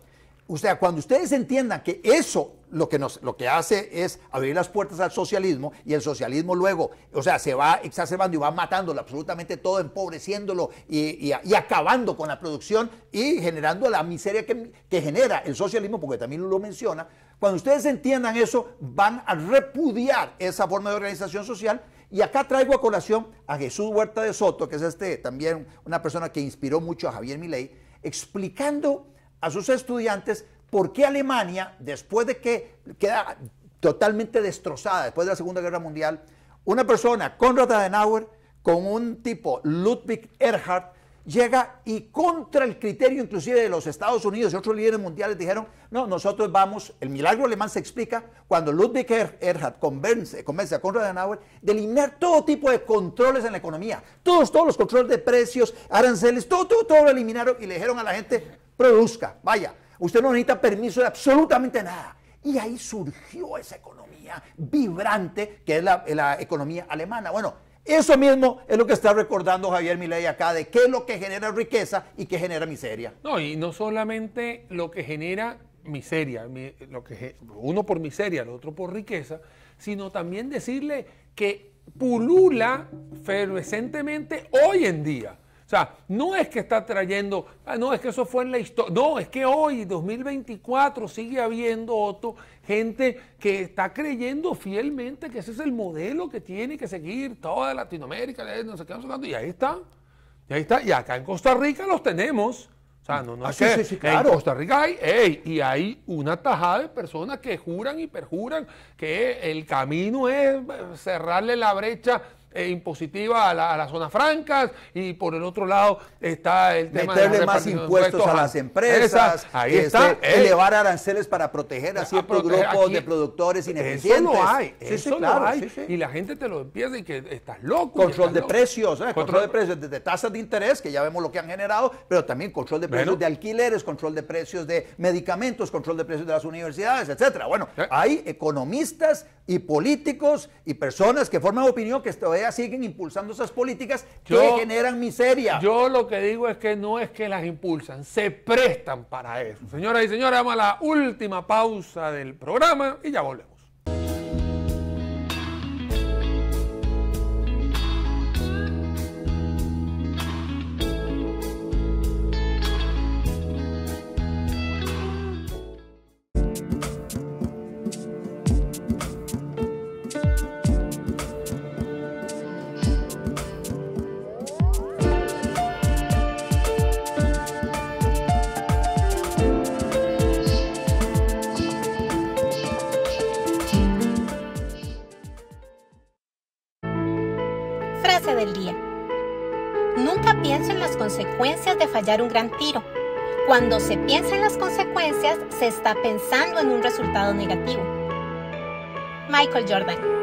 O sea, cuando ustedes entiendan que eso lo que, nos, lo que hace es abrir las puertas al socialismo y el socialismo luego, o sea, se va exacerbando y va matándolo absolutamente todo, empobreciéndolo y, acabando con la producción y generando la miseria que, que genera el socialismo, porque también lo menciona, cuando ustedes entiendan eso, van a repudiar esa forma de organización social. Y acá traigo a colación a Jesús Huerta de Soto, que es este también una persona que inspiró mucho a Javier Milei, explicando a sus estudiantes por qué Alemania, después de que queda totalmente destrozada después de la Segunda Guerra Mundial, una persona, Konrad Adenauer, con un tipo, Ludwig Erhard, llega y contra el criterio inclusive de los Estados Unidos y otros líderes mundiales dijeron, no, nosotros vamos, el milagro alemán se explica cuando Ludwig Erhard convence, convence a Conrad Adenauer de eliminar todo tipo de controles en la economía, todos, todos los controles de precios, aranceles, todo, todo, lo eliminaron y le dijeron a la gente, produzca, vaya, usted no necesita permiso de absolutamente nada. Y ahí surgió esa economía vibrante que es la, la economía alemana. Bueno, eso mismo es lo que está recordando Javier Milei acá, de qué es lo que genera riqueza y qué genera miseria. No, y no solamente lo que genera miseria, lo que, uno por miseria, el otro por riqueza, sino también decirle que pulula fervescentemente hoy en día o sea, no es que está trayendo, ah, no es que eso fue en la historia, no, es que hoy, 2024, sigue habiendo, otro gente que está creyendo fielmente que ese es el modelo que tiene que seguir toda Latinoamérica, eh, no y ahí está, y ahí está, y acá en Costa Rica los tenemos. O sea, no, no ah, claro. en Costa Rica hay, y hay una tajada de personas que juran y perjuran que el camino es eh, cerrarle la brecha eh, impositiva a, las zonas francas y por el otro lado está el tema meterle más impuestos a las empresas, ahí este, está, eh. elevar aranceles para proteger a ciertos grupos de productores ineficientes. Eso no hay, eso no hay. y la gente te lo empieza y que estás loco. Control de precios, control, de precios desde tasas de interés que ya vemos lo que han generado, pero también control de precios de alquileres, control de precios de medicamentos, control de precios de las universidades, etcétera. Bueno, eh. hay economistas y políticos y personas que forman opinión que esto siguen impulsando esas políticas que generan miseria. Yo lo que digo es que no es que las impulsan, se prestan para eso. Señoras y señores, vamos a la última pausa del programa y ya volvemos. Frase del día. Nunca pienso en las consecuencias de fallar un gran tiro. Cuando se piensa en las consecuencias, se está pensando en un resultado negativo. Michael Jordan.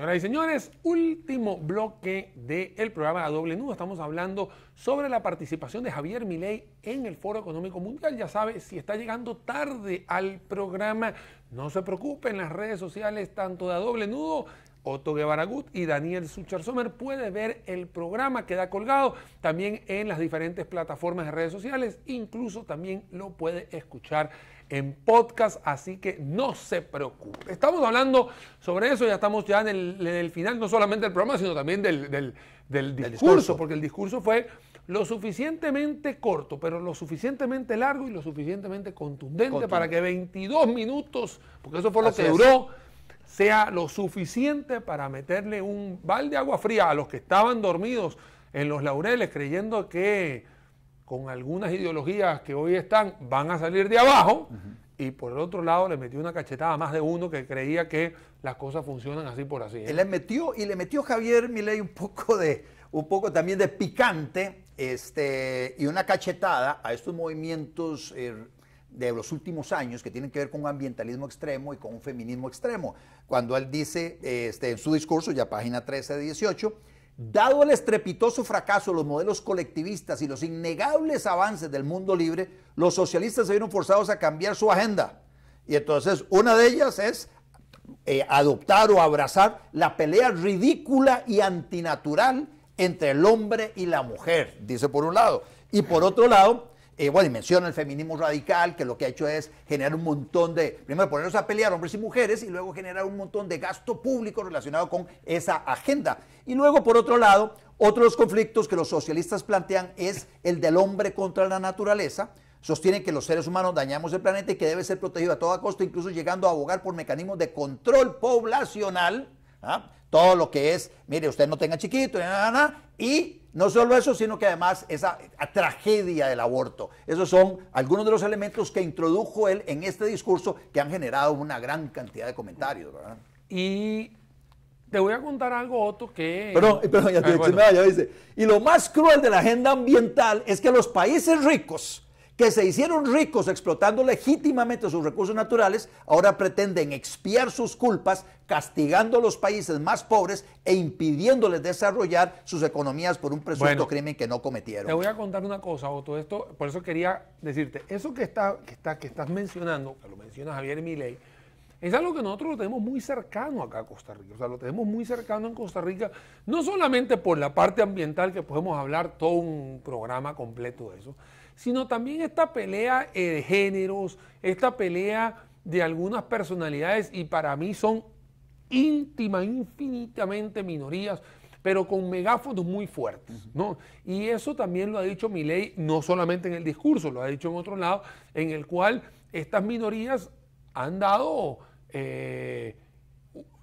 Señoras y señores, último bloque del programa A Doble Nudo. Estamos hablando sobre la participación de Javier Milei en el Foro Económico Mundial. Ya sabe, si está llegando tarde al programa, no se preocupen, las redes sociales, tanto de A Doble Nudo, Otto Gut y Daniel Suchar Sommer puede ver el programa, queda colgado también en las diferentes plataformas de redes sociales, incluso también lo puede escuchar en podcast, así que no se preocupe. Estamos hablando sobre eso, ya estamos ya en el, final, no solamente del programa, sino también del, discurso, porque el discurso fue lo suficientemente corto, pero lo suficientemente largo y lo suficientemente contundente, para que 22 minutos, porque eso fue lo que duró, sea lo suficiente para meterle un bal de agua fría a los que estaban dormidos en los laureles creyendo que con algunas ideologías que hoy están, van a salir de abajo. Y por el otro lado le metió una cachetada a más de uno que creía que las cosas funcionan así por así. ¿eh? Le metió, y le metió Javier Milei un poco de, un poco también de picante, este, y una cachetada a estos movimientos eh, de los últimos años que tienen que ver con ambientalismo extremo y con un feminismo extremo. Cuando él dice este, en su discurso, ya página 13 de 18, Dado el estrepitoso fracaso de los modelos colectivistas y los innegables avances del mundo libre, los socialistas se vieron forzados a cambiar su agenda. Y entonces una de ellas es eh, adoptar o abrazar la pelea ridícula y antinatural entre el hombre y la mujer, dice por un lado. Y por otro lado, eh, bueno, y menciona el feminismo radical, que lo que ha hecho es generar un montón de, primero ponernos a pelear hombres y mujeres y luego generar un montón de gasto público relacionado con esa agenda. Y luego, por otro lado, otro los conflictos que los socialistas plantean es el del hombre contra la naturaleza. Sostienen que los seres humanos dañamos el planeta y que debe ser protegido a toda costa, incluso llegando a abogar por mecanismos de control poblacional. ¿ah? Todo lo que es, mire, usted no tenga chiquito, nada y no solo eso, sino que además esa tragedia del aborto. Esos son algunos de los elementos que introdujo él en este discurso que han generado una gran cantidad de comentarios. Y te voy a contar algo, otro que... Perdón, eh, perdón ya, te, ya Y lo más cruel de la agenda ambiental es que los países ricos que se hicieron ricos explotando legítimamente sus recursos naturales, ahora pretenden expiar sus culpas castigando a los países más pobres e impidiéndoles desarrollar sus economías por un presunto crimen que no cometieron. Te voy a contar una cosa, Otto, esto, por eso quería decirte, eso que, está, está, que estás mencionando, que lo menciona Javier Milei, es algo que nosotros lo tenemos muy cercano acá a Costa Rica. O sea, lo tenemos muy cercano en Costa Rica, no solamente por la parte ambiental, que podemos hablar todo un programa completo de eso, sino también esta pelea eh, de géneros, esta pelea de algunas personalidades y para mí son íntima, infinitamente minorías, pero con megáfonos muy fuertes, ¿no? Y eso también lo ha dicho Milei, no solamente en el discurso, lo ha dicho en otro lado, en el cual estas minorías han dado eh,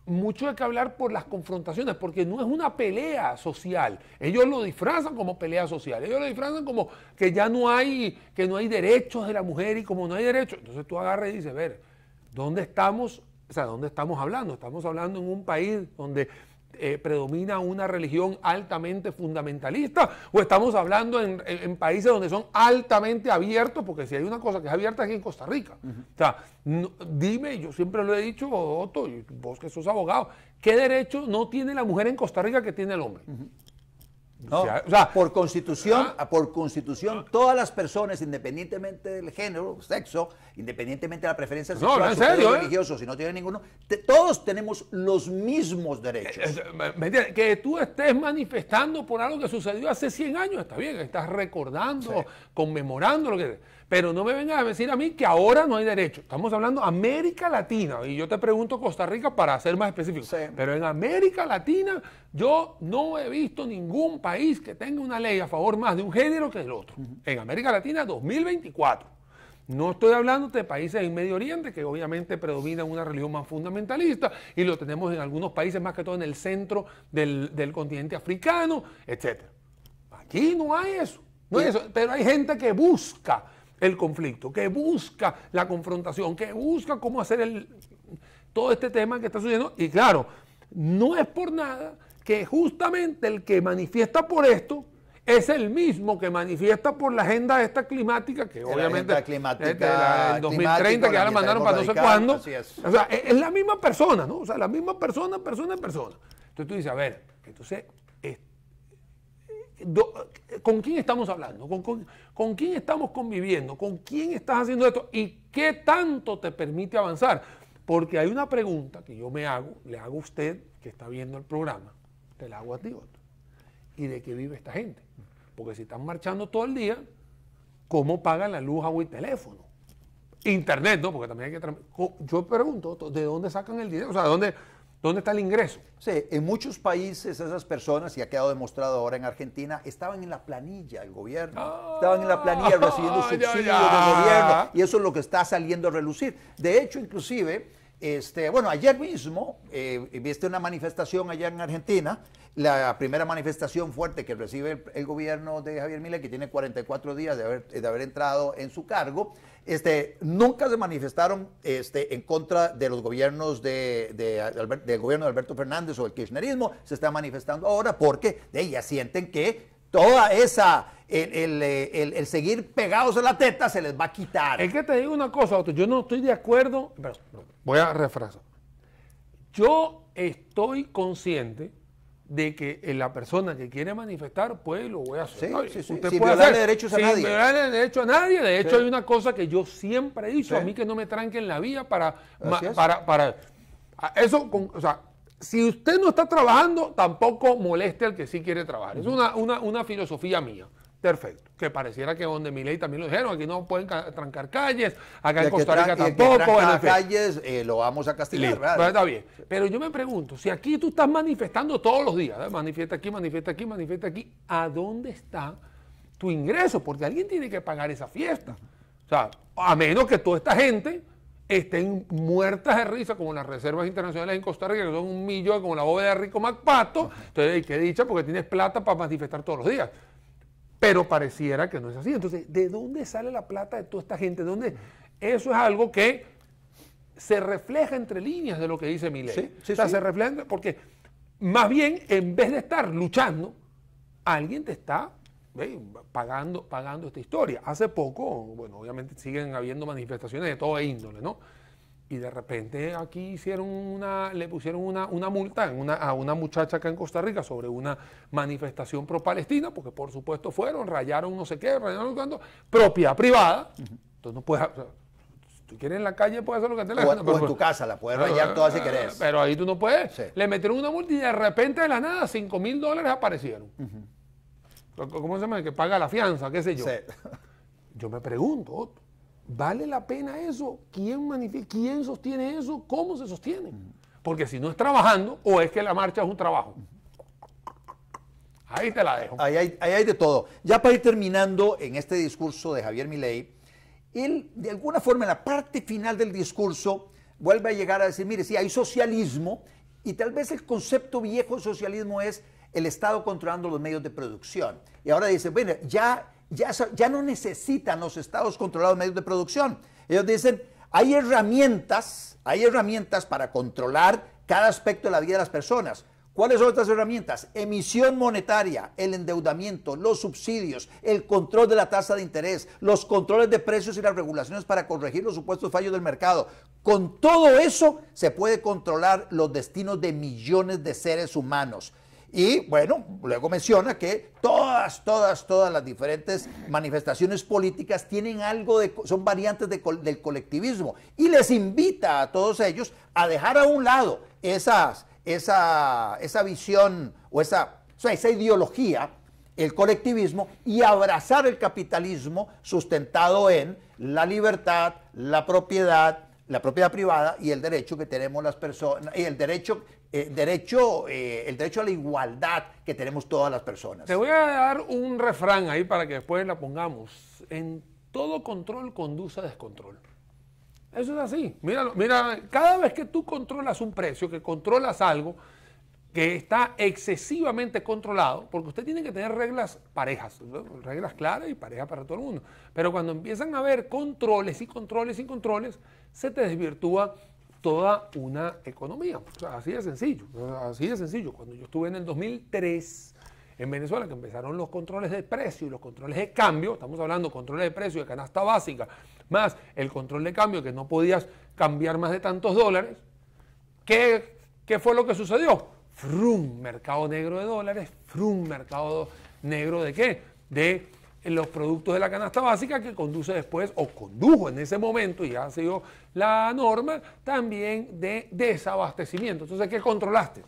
mucho hay que hablar por las confrontaciones, porque no es una pelea social. Ellos lo disfrazan como pelea social. Ellos lo disfrazan como que ya no hay, que no hay derechos de la mujer y como no hay derechos. Entonces tú agarras y dices, a ver, ¿dónde estamos? O sea, ¿dónde estamos hablando? Estamos hablando en un país donde eh, predomina una religión altamente fundamentalista, o estamos hablando en, países donde son altamente abiertos, porque si hay una cosa que es abierta es en Costa Rica. O sea, dime, yo siempre lo he dicho, Otto, vos que sos abogado, ¿qué derecho no tiene la mujer en Costa Rica que tiene el hombre? O sea, por constitución, ah. por constitución, todas las personas, independientemente del género, sexo, independientemente de la preferencia sexual, ¿eh? religioso, si no tiene ninguno, todos tenemos los mismos derechos. Que, tú estés manifestando por algo que sucedió hace 100 años, está bien, estás recordando, conmemorando lo que pero no me vengas a decir a mí que ahora no hay derecho. Estamos hablando América Latina. Y yo te pregunto Costa Rica para ser más específico. Pero en América Latina yo no he visto ningún país que tenga una ley a favor más de un género que del otro. En América Latina 2024. No estoy hablando de países en Medio Oriente, que obviamente predominan una religión más fundamentalista, y lo tenemos en algunos países, más que todo en el centro del, continente africano, etc. Aquí no hay eso. No hay eso, pero hay gente que busca el conflicto, que busca la confrontación, que busca cómo hacer el, todo este tema que está sucediendo. Y claro, no es por nada que justamente el que manifiesta por esto es el mismo que manifiesta por la agenda esta climática, que obviamente climática, 2030 que ya la mandaron para no sé cuándo. O sea, es, es, la misma persona, ¿no? O sea, la misma persona, persona, persona. Entonces tú dices, a ver, entonces ¿Con quién estamos hablando? ¿Con, quién estamos conviviendo? ¿Con quién estás haciendo esto? ¿Y qué tanto te permite avanzar? Porque hay una pregunta que yo me hago, le hago a usted que está viendo el programa, te la hago a ti otro. ¿Y de qué vive esta gente? Porque si están marchando todo el día, ¿cómo pagan la luz, agua y teléfono? Internet, ¿no? Porque también hay que... Yo pregunto, ¿de dónde sacan el dinero? O sea, ¿de dónde... ¿Dónde está el ingreso? Sí, en muchos países esas personas, y ha quedado demostrado ahora en Argentina, estaban en la planilla el gobierno, estaban en la planilla ah, recibiendo subsidios del gobierno, y eso es lo que está saliendo a relucir. De hecho, inclusive este, bueno, ayer mismo eh, viste una manifestación allá en Argentina, la primera manifestación fuerte que recibe el, gobierno de Javier Milei, que tiene 44 días de haber, entrado en su cargo. Este, nunca se manifestaron este, en contra de los gobiernos de, del gobierno de Alberto Fernández o el kirchnerismo. Se está manifestando ahora porque de, sienten que toda esa eh, el, seguir pegados en la teta se les va a quitar. Es que te digo una cosa, yo no estoy de acuerdo, pero, voy a refrasar. Yo estoy consciente de que eh, la persona que quiere manifestar, pues lo voy a hacer. Sí, sí, Usted puede derechos a derecho a nadie. De hecho, hay una cosa que yo siempre he dicho, a mí que no me tranquen la vía para... para, eso, o sea, si usted no está trabajando, tampoco moleste al que sí quiere trabajar. Es una filosofía mía. Perfecto. Que pareciera que donde mi ley también lo dijeron, aquí no pueden trancar calles, acá en Costa Rica tampoco. En calles eh, lo vamos a castigar, Está bien. Pero yo me pregunto, si aquí tú estás manifestando todos los días, ¿eh? manifiesta aquí, manifiesta aquí, manifiesta aquí, ¿a dónde está tu ingreso? Porque alguien tiene que pagar esa fiesta. O sea, a menos que toda esta gente estén muertas de risa, como las reservas internacionales en Costa Rica, que son un millón, como la bóveda de Rico Macpato. Entonces, qué dicha, porque tienes plata para manifestar todos los días. Pero pareciera que no es así. Entonces, ¿de dónde sale la plata de toda esta gente? Eso es algo que se refleja entre líneas de lo que dice Milet. o se refleja porque más bien en vez de estar luchando, alguien te está pagando, pagando esta historia. Hace poco, bueno, obviamente siguen habiendo manifestaciones de toda índole, ¿no? y de repente aquí hicieron una, le pusieron una, multa a una muchacha acá en Costa Rica sobre una manifestación pro-palestina, porque por supuesto fueron, rayaron no sé qué, rayaron cuando, propiedad privada. Entonces no puedes. si tú quieres en la calle, puedes hacer lo que te la gana. O, pero, en pues tu casa, la puedes rayar toda si querés. Pero ahí tú no puedes. Le metieron una multa y de repente de la nada, 5 mil dólares aparecieron. ¿Cómo se llama? Que paga la fianza, qué sé yo. Yo me pregunto, ¿Vale la pena eso? ¿Quién, ¿Quién sostiene eso? ¿Cómo se sostiene? Porque si no es trabajando, o es que la marcha es un trabajo. Ahí te la dejo. Ahí hay, de todo. Ya para ir terminando en este discurso de Javier Milei, él de alguna forma en la parte final del discurso vuelve a llegar a decir, mire, si hay socialismo y tal vez el concepto viejo de socialismo es el Estado controlando los medios de producción. Y ahora dice, bueno, ya ya, no necesitan los estados controlados medios de producción. Ellos dicen, hay herramientas, hay herramientas para controlar cada aspecto de la vida de las personas. ¿Cuáles son estas herramientas? Emisión monetaria, el endeudamiento, los subsidios, el control de la tasa de interés, los controles de precios y las regulaciones para corregir los supuestos fallos del mercado. Con todo eso se puede controlar los destinos de millones de seres humanos. Y bueno, luego menciona que todas, todas, todas las diferentes manifestaciones políticas tienen algo de, son variantes del colectivismo y les invita a todos ellos a dejar a un lado esas, esa, esa visión o esa, esa ideología, el colectivismo, y abrazar el capitalismo sustentado en la libertad, la propiedad, la propiedad privada y el derecho que tenemos las personas, y el derecho eh, derecho, eh, el derecho a la igualdad que tenemos todas las personas. Te voy a dar un refrán ahí para que después la pongamos. En todo control conduce a descontrol. Eso es así. mira, cada vez que tú controlas un precio, que controlas algo que está excesivamente controlado, porque usted tiene que tener reglas parejas, reglas claras y parejas para todo el mundo. Pero cuando empiezan a haber controles y controles y controles, se te desvirtúa toda una economía. así de sencillo, así de sencillo. Cuando yo estuve en el 2003 en Venezuela, que empezaron los controles de precio y los controles de cambio, estamos hablando de controles de precio de canasta básica, más el control de cambio, que no podías cambiar más de tantos dólares, ¿qué, qué fue lo que sucedió? Frum, mercado negro de dólares, frum, mercado negro de qué? De en los productos de la canasta básica que conduce después o condujo en ese momento y ha sido la norma también de desabastecimiento. Entonces, ¿qué controlaste?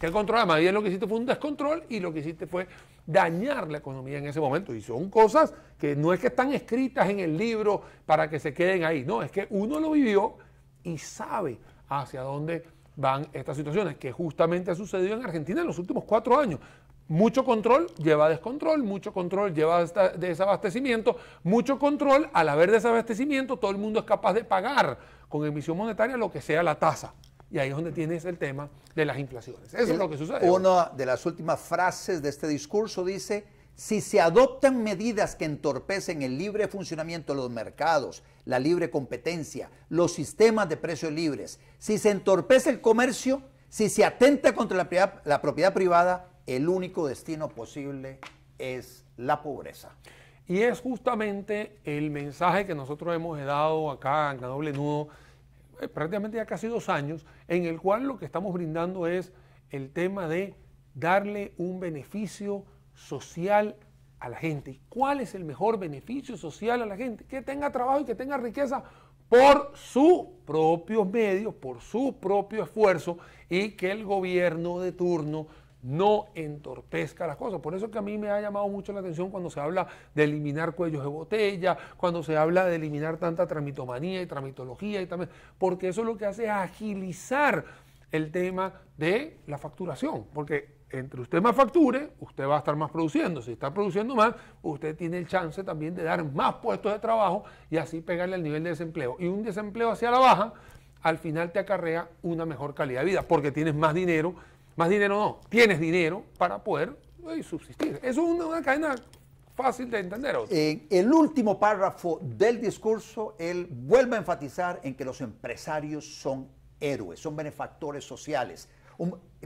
¿Qué controlaste? Más bien lo que hiciste fue un descontrol y lo que hiciste fue dañar la economía en ese momento. Y son cosas que no es que están escritas en el libro para que se queden ahí, no, es que uno lo vivió y sabe hacia dónde van estas situaciones, que justamente ha sucedido en Argentina en los últimos cuatro años. Mucho control lleva descontrol, mucho control lleva desabastecimiento, mucho control, al haber desabastecimiento, todo el mundo es capaz de pagar con emisión monetaria lo que sea la tasa. Y ahí es donde tienes el tema de las inflaciones. Eso es lo que sucede. Una de las últimas frases de este discurso dice, si se adoptan medidas que entorpecen el libre funcionamiento de los mercados, la libre competencia, los sistemas de precios libres, si se entorpece el comercio, si se atenta contra la propiedad privada, el único destino posible es la pobreza. Y es justamente el mensaje que nosotros hemos dado acá en la doble nudo, eh, prácticamente ya casi dos años, en el cual lo que estamos brindando es el tema de darle un beneficio social a la gente. cuál es el mejor beneficio social a la gente? Que tenga trabajo y que tenga riqueza por sus propios medios, por su propio esfuerzo y que el gobierno de turno no entorpezca las cosas. Por eso que a mí me ha llamado mucho la atención cuando se habla de eliminar cuellos de botella, cuando se habla de eliminar tanta tramitomanía y tramitología y también, porque eso lo que hace agilizar el tema de la facturación, porque entre usted más facture, usted va a estar más produciendo. Si está produciendo más, usted tiene el chance también de dar más puestos de trabajo y así pegarle al nivel de desempleo. Y un desempleo hacia la baja, al final te acarrea una mejor calidad de vida, porque tienes más dinero más dinero no. Tienes dinero para poder eh, subsistir. es una, una, cadena fácil de entender. En el último párrafo del discurso, él vuelve a enfatizar en que los empresarios son héroes, son benefactores sociales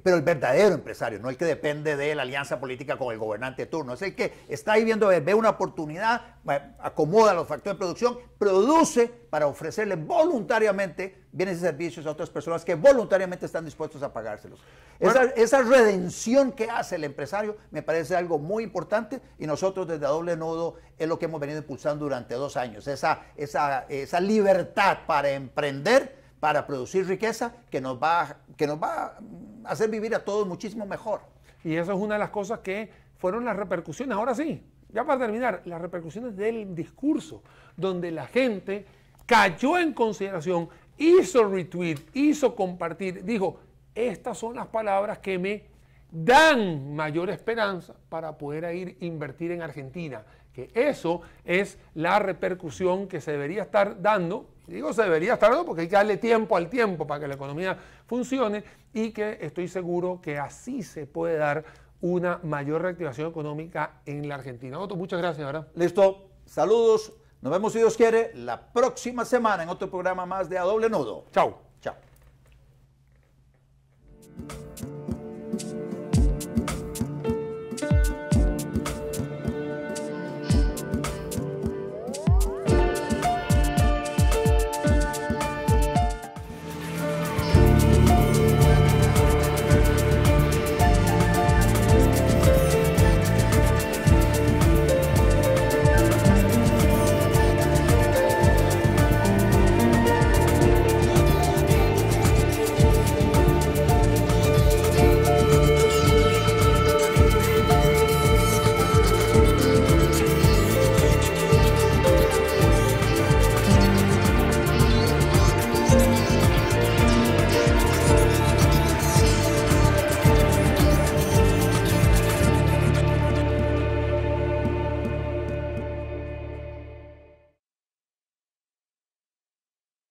pero el verdadero empresario, no el que depende de la alianza política con el gobernante de turno, es el que está ahí viendo, ve una oportunidad, eh, acomoda los factores de producción, produce para ofrecerle voluntariamente bienes y servicios a otras personas que voluntariamente están dispuestos a pagárselos. esa, redención que hace el empresario me parece algo muy importante y nosotros desde Doble Nodo es lo que hemos venido impulsando durante dos años, esa, esa, esa libertad para emprender para producir riqueza que nos va, que nos va a hacer vivir a todos muchísimo mejor. Y eso es una de las cosas que fueron las repercusiones, ahora sí, ya para terminar, las repercusiones del discurso, donde la gente cayó en consideración, hizo retweet, hizo compartir, dijo, estas son las palabras que me dan mayor esperanza para poder ir invertir en Argentina, que eso es la repercusión que se debería estar dando, digo se debería estar dando porque hay que darle tiempo al tiempo para que la economía funcione y que estoy seguro que así se puede dar una mayor reactivación económica en la Argentina. Otto, muchas gracias, ¿verdad? Listo, saludos, nos vemos si Dios quiere la próxima semana en otro programa más de A Doble Nudo. Chau. Chao.